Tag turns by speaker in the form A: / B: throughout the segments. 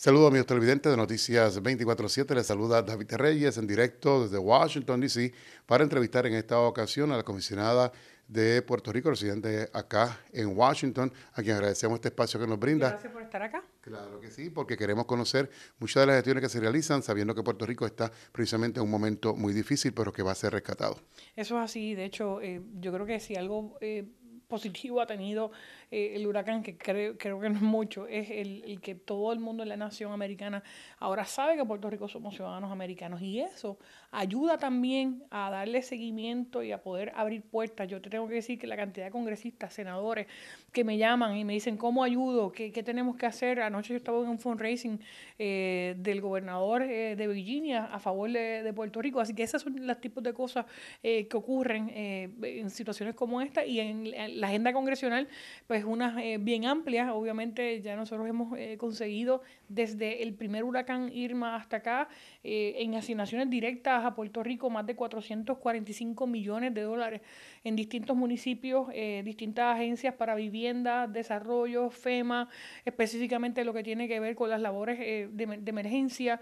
A: Saludos amigos televidentes de Noticias 24-7. Les saluda David Reyes en directo desde Washington, D.C. para entrevistar en esta ocasión a la comisionada de Puerto Rico, residente acá en Washington, a quien agradecemos este espacio que nos brinda. Gracias por estar acá. Claro que sí, porque queremos conocer muchas de las gestiones que se realizan, sabiendo que Puerto Rico está precisamente en un momento muy difícil, pero que va a ser rescatado.
B: Eso es así, de hecho, eh, yo creo que si algo eh, positivo ha tenido eh, el huracán, que creo, creo que no es mucho, es el, que todo el mundo en la nación americana ahora sabe que Puerto Rico somos ciudadanos americanos y eso ayuda también a darle seguimiento y a poder abrir puertas. Yo te tengo que decir que la cantidad de congresistas, senadores que me llaman y me dicen, ¿cómo ayudo? ¿Qué, qué tenemos que hacer? Anoche yo estaba en un fundraising eh, del gobernador eh, de Virginia a favor de, Puerto Rico, así que esas son los tipos de cosas eh, que ocurren en situaciones como esta y en, en la agenda congresional, pues unas eh, bien amplias, obviamente ya nosotros hemos eh, conseguido desde el primer huracán Irma hasta acá, eh, en asignaciones directas a Puerto Rico, más de 445 millones de dólares en distintos municipios, distintas agencias para vivienda, desarrollo, FEMA, específicamente lo que tiene que ver con las labores de, de, emergencia.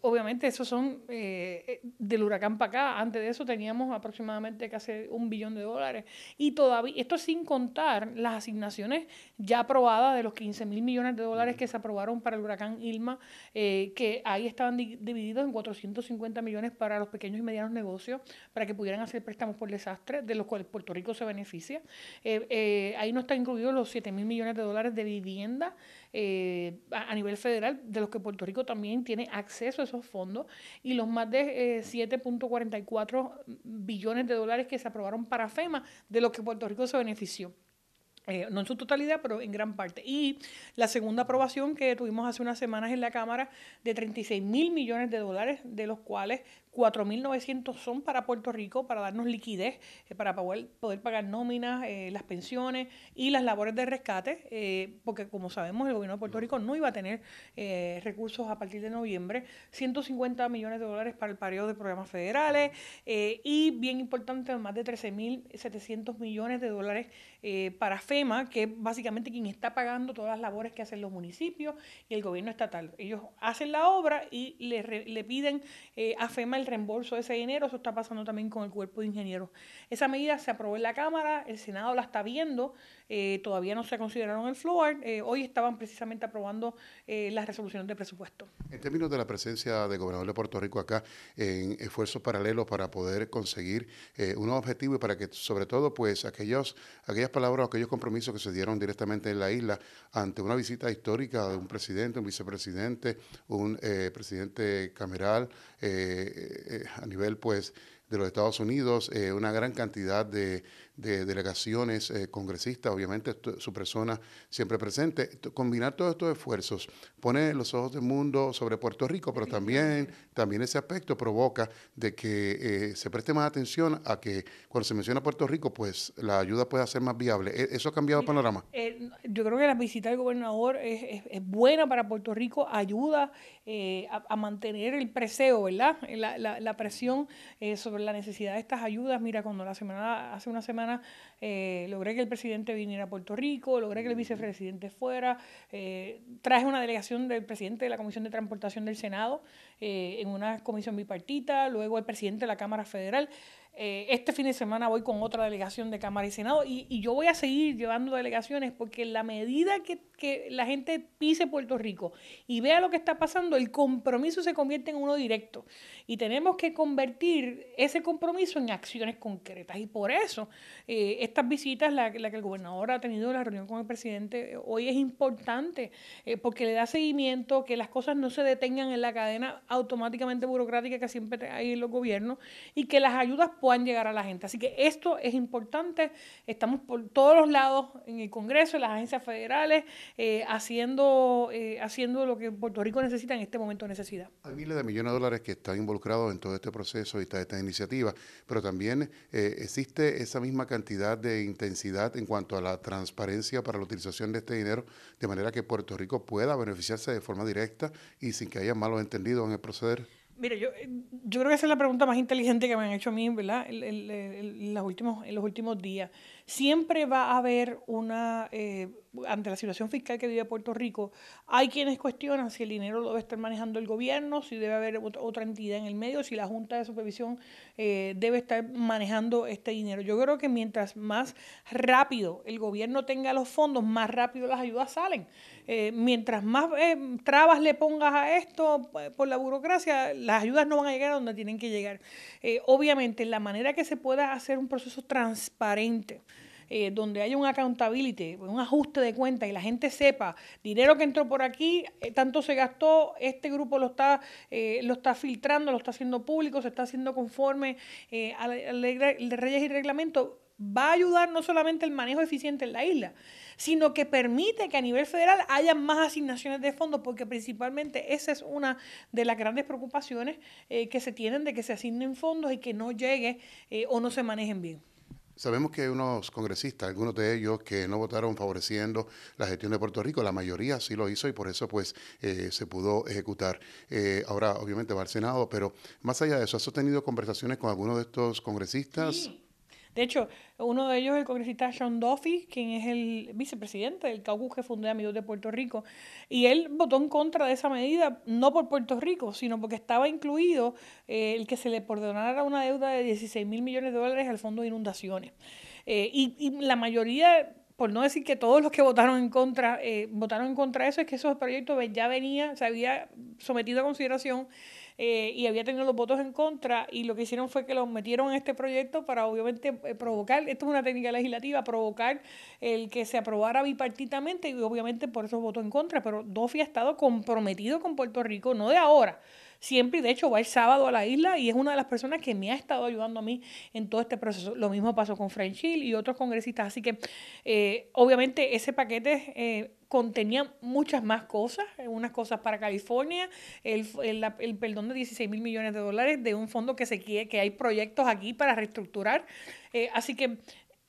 B: obviamente esos son del huracán para acá, antes de eso teníamos aproximadamente casi un billón de dólares y todavía esto sin contar las asignaciones ya aprobadas de los 15 mil millones de dólares que se aprobaron para el huracán Ilma, eh, que ahí estaban divididos en 450 millones para los pequeños y medianos negocios, para que pudieran hacer préstamos por desastre, de los cuales Puerto Rico se beneficia. Eh, eh, ahí no están incluidos los 7 mil millones de dólares de vivienda eh, a, nivel federal, de los que Puerto Rico también tiene acceso a esos fondos, y los más de 7.44 eh, billones de dólares que se aprobaron para FEMA, de los que Puerto Rico se benefició. Eh, no en su totalidad, pero en gran parte. Y la segunda aprobación que tuvimos hace unas semanas en la Cámara de 36 mil millones de dólares, de los cuales 4.900 son para Puerto Rico para darnos liquidez, eh, para poder, pagar nóminas, eh, las pensiones y las labores de rescate, eh, porque como sabemos el gobierno de Puerto Rico no iba a tener recursos a partir de noviembre, 150 millones de dólares para el pareo de programas federales y bien importante, más de 13.700 millones de dólares para FEMA, que es básicamente quien está pagando todas las labores que hacen los municipios y el gobierno estatal. Ellos hacen la obra y le, le piden a FEMA el reembolso de ese dinero. Eso está pasando también con el cuerpo de ingenieros. Esa medida se aprobó en la Cámara, el Senado la está viendo. Eh, todavía no se consideraron el floor. Eh, hoy estaban precisamente aprobando eh, las resoluciones de presupuesto.
A: En términos de la presencia del gobernador de Puerto Rico acá, en esfuerzos paralelos para poder conseguir unos objetivos y para que, sobre todo, pues aquellos, aquellas palabras, aquellos compromisos que se dieron directamente en la isla ante una visita histórica de un presidente, un vicepresidente, un presidente cameral a nivel, pues, de los Estados Unidos, una gran cantidad de, de delegaciones eh, congresistas, obviamente su persona siempre presente. Combinar todos estos esfuerzos pone los ojos del mundo sobre Puerto Rico, pero también, también ese aspecto provoca de que eh, se preste más atención a que cuando se menciona Puerto Rico, pues la ayuda pueda ser más viable. ¿E, ¿Eso ha cambiado el panorama?
B: Eh, yo creo que la visita del gobernador es, es buena para Puerto Rico, ayuda eh, a, mantener el preseo, ¿verdad? La, presión eh, sobre la necesidad de estas ayudas. Mira, cuando la semana, hace una semana eh, logré que el presidente viniera a Puerto Rico, logré que el mm. vicepresidente fuera, traje una delegación del presidente de la Comisión de Transportación del Senado en una comisión bipartita, luego el presidente de la Cámara Federal. este fin de semana voy con otra delegación de Cámara y Senado y, y, yo voy a seguir llevando delegaciones porque la medida que que la gente pise Puerto Rico y vea lo que está pasando, el compromiso se convierte en uno directo. Y tenemos que convertir ese compromiso en acciones concretas. Y por eso eh, estas visitas, la, que el gobernador ha tenido, la reunión con el presidente, eh, hoy es importante eh, porque le da seguimiento, que las cosas no se detengan en la cadena automáticamente burocrática que siempre hay en los gobiernos y que las ayudas puedan llegar a la gente. Así que esto es importante. Estamos por todos los lados en el Congreso, en las agencias federales, eh, haciendo, eh, haciendo lo que Puerto Rico necesita en este momento de necesidad.
A: Hay miles de millones de dólares que están involucrados en todo este proceso y todas estas iniciativas, pero también eh, existe esa misma cantidad de intensidad en cuanto a la transparencia para la utilización de este dinero, de manera que Puerto Rico pueda beneficiarse de forma directa y sin que haya malos entendidos en el proceder.
B: Mire, yo, creo que esa es la pregunta más inteligente que me han hecho a mí, ¿verdad? los, últimos, en los últimos días siempre va a haber una, eh, ante la situación fiscal que vive Puerto Rico, hay quienes cuestionan si el dinero lo debe estar manejando el gobierno, si debe haber otra entidad en el medio, si la Junta de Supervisión eh, debe estar manejando este dinero. Yo creo que mientras más rápido el gobierno tenga los fondos, más rápido las ayudas salen. Eh, mientras más trabas le pongas a esto por la burocracia, las ayudas no van a llegar a donde tienen que llegar. obviamente, la manera que se pueda hacer un proceso transparente, eh, donde haya un accountability, un ajuste de cuentas y la gente sepa, dinero que entró por aquí, eh, tanto se gastó, este grupo lo está, eh, lo está filtrando, lo está haciendo público, se está haciendo conforme a, y reglamentos, va a ayudar no solamente el manejo eficiente en la isla, sino que permite que a nivel federal haya más asignaciones de fondos, porque principalmente esa es una de las grandes preocupaciones que se tienen de que se asignen fondos y que no llegue o no se manejen bien.
A: Sabemos que hay unos congresistas, algunos de ellos que no votaron favoreciendo la gestión de Puerto Rico, la mayoría sí lo hizo y por eso pues eh, se pudo ejecutar. Eh, ahora obviamente va al Senado, pero más allá de eso, ¿has sostenido conversaciones con algunos de estos congresistas?
B: De hecho, uno de ellos, el congresista Sean Duffy, quien es el vicepresidente del caucus que fundó Amigos de Puerto Rico, y él votó en contra de esa medida, no por Puerto Rico, sino porque estaba incluido eh, el que se le perdonara una deuda de 16 mil millones de dólares al Fondo de Inundaciones. Eh, y, y la mayoría por no decir que todos los que votaron en contra, eh, votaron en contra de eso, es que esos proyectos ya venía, se había sometido a consideración eh, y había tenido los votos en contra y lo que hicieron fue que los metieron en este proyecto para obviamente eh, provocar, esto es una técnica legislativa, provocar el que se aprobara bipartitamente y obviamente por eso votó en contra, pero Dofi ha estado comprometido con Puerto Rico, no de ahora, siempre y de hecho va el sábado a la isla y es una de las personas que me ha estado ayudando a mí en todo este proceso. Lo mismo pasó con French Hill y otros congresistas, así que eh, obviamente ese paquete contenían muchas más cosas, eh, unas cosas para California, el, perdón de 16 mil millones de dólares de un fondo que se quiere, que hay proyectos aquí para reestructurar. Eh, así que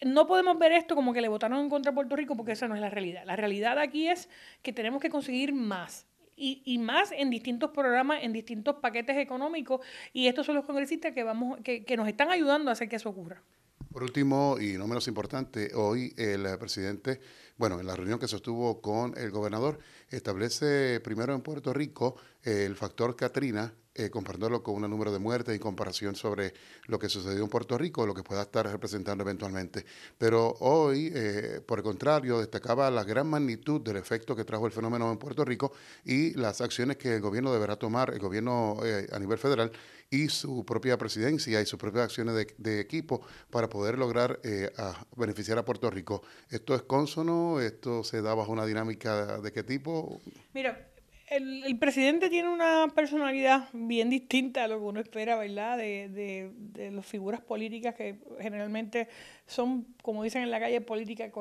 B: no podemos ver esto como que le votaron en contra a Puerto Rico porque esa no es la realidad. La realidad aquí es que tenemos que conseguir más. Y, más en distintos programas, en distintos paquetes económicos, y estos son los congresistas que vamos, que nos están ayudando a hacer que eso ocurra.
A: Por último, y no menos importante, hoy el presidente, bueno, en la reunión que sostuvo con el gobernador, establece primero en Puerto Rico el factor Katrina eh, comparándolo con un número de muertes y comparación sobre lo que sucedió en Puerto Rico, lo que pueda estar representando eventualmente. Pero hoy, eh, por el contrario, destacaba la gran magnitud del efecto que trajo el fenómeno en Puerto Rico y las acciones que el gobierno deberá tomar, el gobierno eh, a nivel federal y su propia presidencia y sus propias acciones de, equipo para poder lograr eh, beneficiar a Puerto Rico. ¿Esto es cónsono? ¿Esto se da bajo una dinámica de qué tipo?
B: Mira, el, presidente tiene una personalidad bien distinta a lo que uno espera, ¿verdad? De, de, de las figuras políticas que generalmente son, como dicen en la calle, política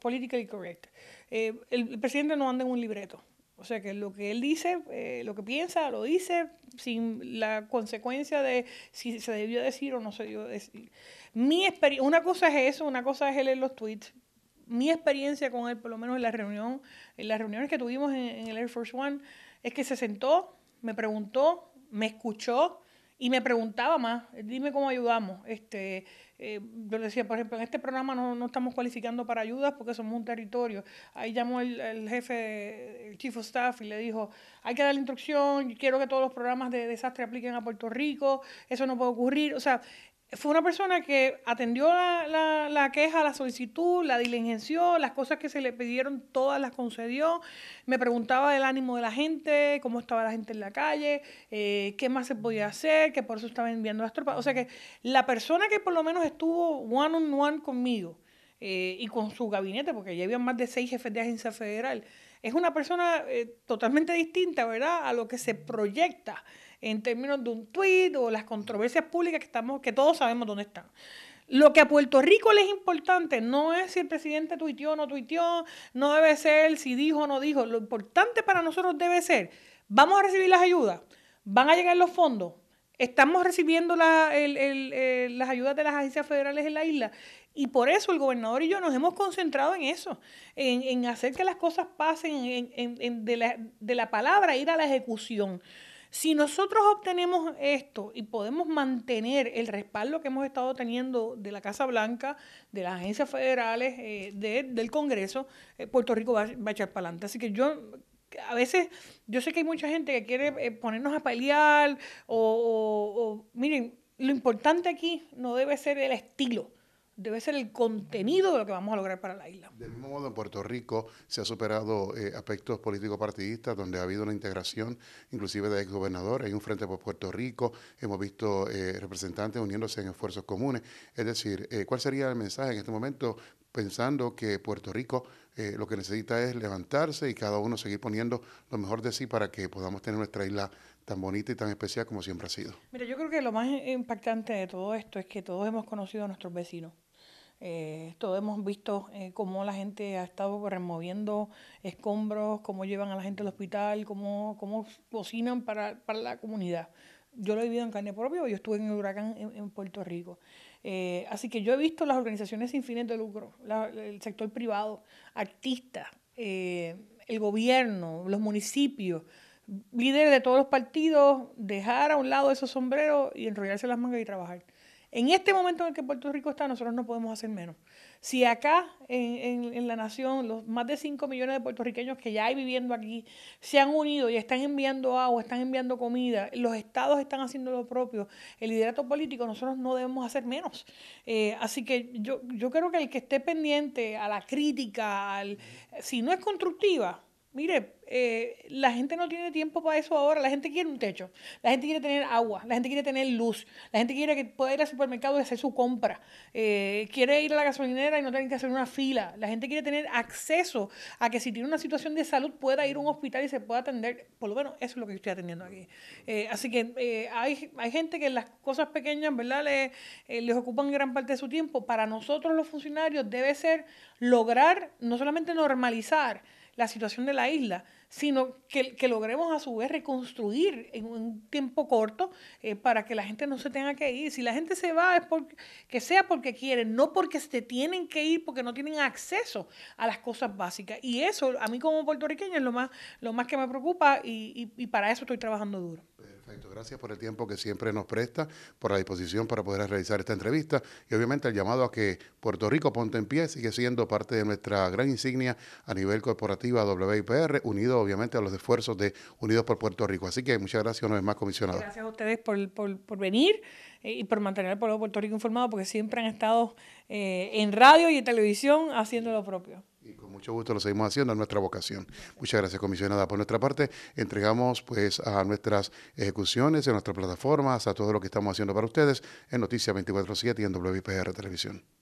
B: politically correct. Eh, el, presidente no anda en un libreto. O sea que lo que él dice, eh, lo que piensa, lo dice sin la consecuencia de si se debió decir o no se debió decir. Mi una cosa es eso, una cosa es leer los tweets, mi experiencia con él, por lo menos en la reunión, en las reuniones que tuvimos en, el Air Force One, es que se sentó, me preguntó, me escuchó, y me preguntaba más, dime cómo ayudamos. Este, eh, yo le decía, por ejemplo, en este programa no, estamos cualificando para ayudas porque somos un territorio. Ahí llamó el, el, jefe, el chief of staff, y le dijo, hay que dar la instrucción, quiero que todos los programas de desastre apliquen a Puerto Rico, eso no puede ocurrir. O sea, fue una persona que atendió la, queja, la solicitud, la diligenció, las cosas que se le pidieron, todas las concedió. Me preguntaba del ánimo de la gente, cómo estaba la gente en la calle, eh, qué más se podía hacer, que por eso estaba enviando las tropas. O sea que la persona que por lo menos estuvo one on one conmigo eh, y con su gabinete, porque ya había más de seis jefes de agencia federal, es una persona eh, totalmente distinta, ¿verdad?, a lo que se proyecta en términos de un tuit o las controversias públicas que, estamos, que todos sabemos dónde están. Lo que a Puerto Rico le es importante no es si el presidente tuiteó o no tuiteó, no debe ser si dijo o no dijo. Lo importante para nosotros debe ser, vamos a recibir las ayudas, van a llegar los fondos, estamos recibiendo eh, las ayudas de las agencias federales en la isla y por eso el gobernador y yo nos hemos concentrado en eso, en, hacer que las cosas pasen en, de, la, de la palabra, ir a la ejecución. Si nosotros obtenemos esto y podemos mantener el respaldo que hemos estado teniendo de la Casa Blanca, de las agencias federales, eh, del Congreso, eh, Puerto Rico va, a echar para adelante. Así que yo, a veces, yo sé que hay mucha gente que quiere eh, ponernos a pelear o, miren, lo importante aquí no debe ser el estilo debe ser el contenido de lo que vamos a lograr para la isla.
A: Del mismo modo, en Puerto Rico se ha superado eh, aspectos político-partidistas donde ha habido una integración, inclusive de exgobernadores. Hay un frente por Puerto Rico, hemos visto eh, representantes uniéndose en esfuerzos comunes. Es decir, eh, ¿cuál sería el mensaje en este momento pensando que Puerto Rico lo que necesita es levantarse y cada uno seguir poniendo lo mejor de sí para que podamos tener nuestra isla tan bonita y tan especial como siempre ha sido.
B: Mira, yo creo que lo más impactante de todo esto es que todos hemos conocido a nuestros vecinos. Eh, todos hemos visto eh, cómo la gente ha estado removiendo escombros, cómo llevan a la gente al hospital, cómo, cómo cocinan para, la comunidad. Yo lo he vivido en carne propia, yo estuve en el huracán en, Puerto Rico. Eh, así que yo he visto las organizaciones sin fines de lucro, el sector privado, artistas, eh, el gobierno, los municipios, líderes de todos los partidos, dejar a un lado esos sombreros y enrollarse las mangas y trabajar. En este momento en el que Puerto Rico está, nosotros no podemos hacer menos. Si acá en, la nación, los más de 5 millones de puertorriqueños que ya hay viviendo aquí se han unido y están enviando agua, están enviando comida, los estados están haciendo lo propio, el liderato político, nosotros no debemos hacer menos. Eh, así que yo, yo creo que el que esté pendiente a la crítica, si no es constructiva, Mire, eh, la gente no tiene tiempo para eso ahora. La gente quiere un techo, la gente quiere tener agua, la gente quiere tener luz, la gente quiere que pueda ir al supermercado y hacer su compra, eh, quiere ir a la gasolinera y no tener que hacer una fila. La gente quiere tener acceso a que si tiene una situación de salud pueda ir a un hospital y se pueda atender. Por lo menos eso es lo que estoy atendiendo aquí. Eh, así que hay, hay gente que las cosas pequeñas, ¿verdad?, les ocupan gran parte de su tiempo. Para nosotros los funcionarios debe ser lograr no solamente normalizar, la situación de la isla, sino que, que, logremos a su vez reconstruir en un tiempo corto eh, para que la gente no se tenga que ir. Si la gente se va es porque, sea porque quieren, no porque se tienen que ir porque no tienen acceso a las cosas básicas. Y eso a mí como puertorriqueño es lo más, lo más que me preocupa y, y para eso estoy trabajando duro.
A: Perfecto, gracias por el tiempo que siempre nos presta, por la disposición para poder realizar esta entrevista y obviamente el llamado a que Puerto Rico ponte en pie sigue siendo parte de nuestra gran insignia a nivel corporativa WIPR, unido obviamente a los esfuerzos de Unidos por Puerto Rico. Así que muchas gracias una vez más, comisionada.
B: Gracias a ustedes por, venir eh, y por mantener al pueblo de Puerto Rico informado, porque siempre han estado eh, en radio y en televisión haciendo lo propio. Y
A: con mucho gusto lo seguimos haciendo, es nuestra vocación. Muchas gracias, comisionada. Por nuestra parte, entregamos pues a nuestras ejecuciones, a nuestras plataformas, a todo lo que estamos haciendo para ustedes en Noticias 24-7 y en WPR Televisión.